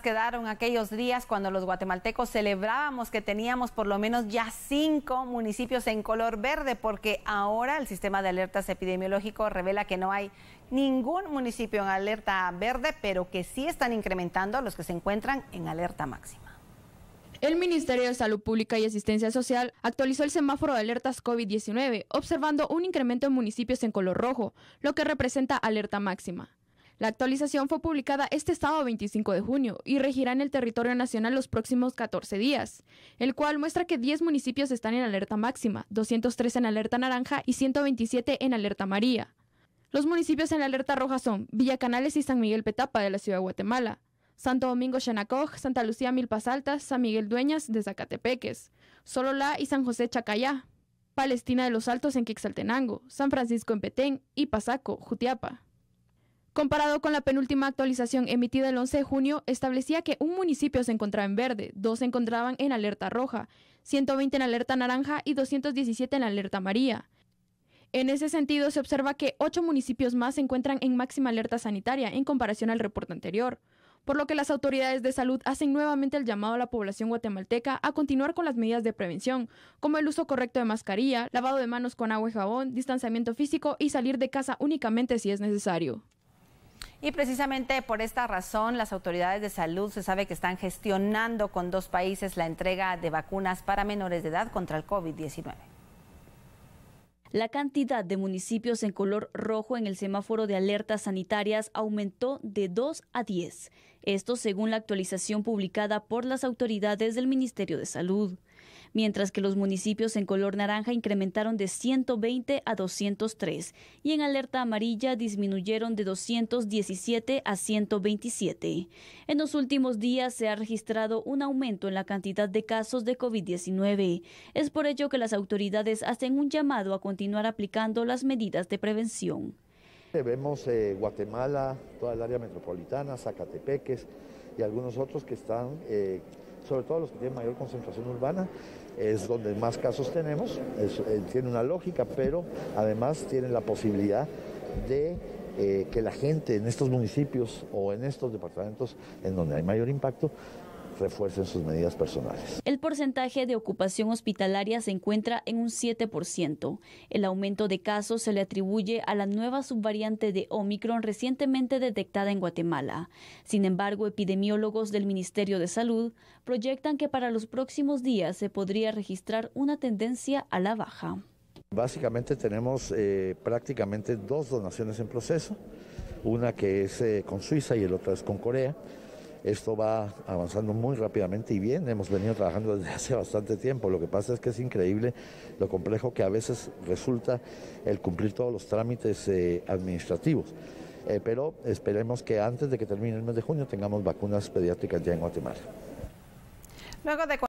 quedaron aquellos días cuando los guatemaltecos celebrábamos que teníamos por lo menos ya cinco municipios en color verde, porque ahora el sistema de alertas epidemiológico revela que no hay ningún municipio en alerta verde, pero que sí están incrementando los que se encuentran en alerta máxima. El Ministerio de Salud Pública y Asistencia Social actualizó el semáforo de alertas COVID-19, observando un incremento en municipios en color rojo, lo que representa alerta máxima. La actualización fue publicada este sábado 25 de junio y regirá en el territorio nacional los próximos 14 días, el cual muestra que 10 municipios están en alerta máxima, 203 en alerta naranja y 127 en alerta maría. Los municipios en alerta roja son Villacanales y San Miguel Petapa de la ciudad de Guatemala, Santo Domingo Xenacoj, Santa Lucía Milpas Altas, San Miguel Dueñas de Zacatepeques, Sololá y San José Chacayá, Palestina de los Altos en Quixaltenango, San Francisco en Petén y Pasaco, Jutiapa comparado con la penúltima actualización emitida el 11 de junio, establecía que un municipio se encontraba en verde, dos se encontraban en alerta roja, 120 en alerta naranja y 217 en alerta amarilla. En ese sentido, se observa que ocho municipios más se encuentran en máxima alerta sanitaria en comparación al reporte anterior, por lo que las autoridades de salud hacen nuevamente el llamado a la población guatemalteca a continuar con las medidas de prevención, como el uso correcto de mascarilla, lavado de manos con agua y jabón, distanciamiento físico y salir de casa únicamente si es necesario. Y precisamente por esta razón, las autoridades de salud se sabe que están gestionando con dos países la entrega de vacunas para menores de edad contra el COVID-19. La cantidad de municipios en color rojo en el semáforo de alertas sanitarias aumentó de 2 a 10. Esto según la actualización publicada por las autoridades del Ministerio de Salud mientras que los municipios en color naranja incrementaron de 120 a 203 y en alerta amarilla disminuyeron de 217 a 127. En los últimos días se ha registrado un aumento en la cantidad de casos de COVID-19. Es por ello que las autoridades hacen un llamado a continuar aplicando las medidas de prevención. Eh, vemos eh, Guatemala, toda el área metropolitana, Zacatepeques y algunos otros que están... Eh, sobre todo los que tienen mayor concentración urbana, es donde más casos tenemos, eh, tiene una lógica, pero además tienen la posibilidad de eh, que la gente en estos municipios o en estos departamentos en donde hay mayor impacto refuercen sus medidas personales. El porcentaje de ocupación hospitalaria se encuentra en un 7%. El aumento de casos se le atribuye a la nueva subvariante de Omicron recientemente detectada en Guatemala. Sin embargo, epidemiólogos del Ministerio de Salud proyectan que para los próximos días se podría registrar una tendencia a la baja. Básicamente tenemos eh, prácticamente dos donaciones en proceso, una que es eh, con Suiza y el otro es con Corea. Esto va avanzando muy rápidamente y bien, hemos venido trabajando desde hace bastante tiempo. Lo que pasa es que es increíble lo complejo que a veces resulta el cumplir todos los trámites eh, administrativos. Eh, pero esperemos que antes de que termine el mes de junio tengamos vacunas pediátricas ya en Guatemala. Luego de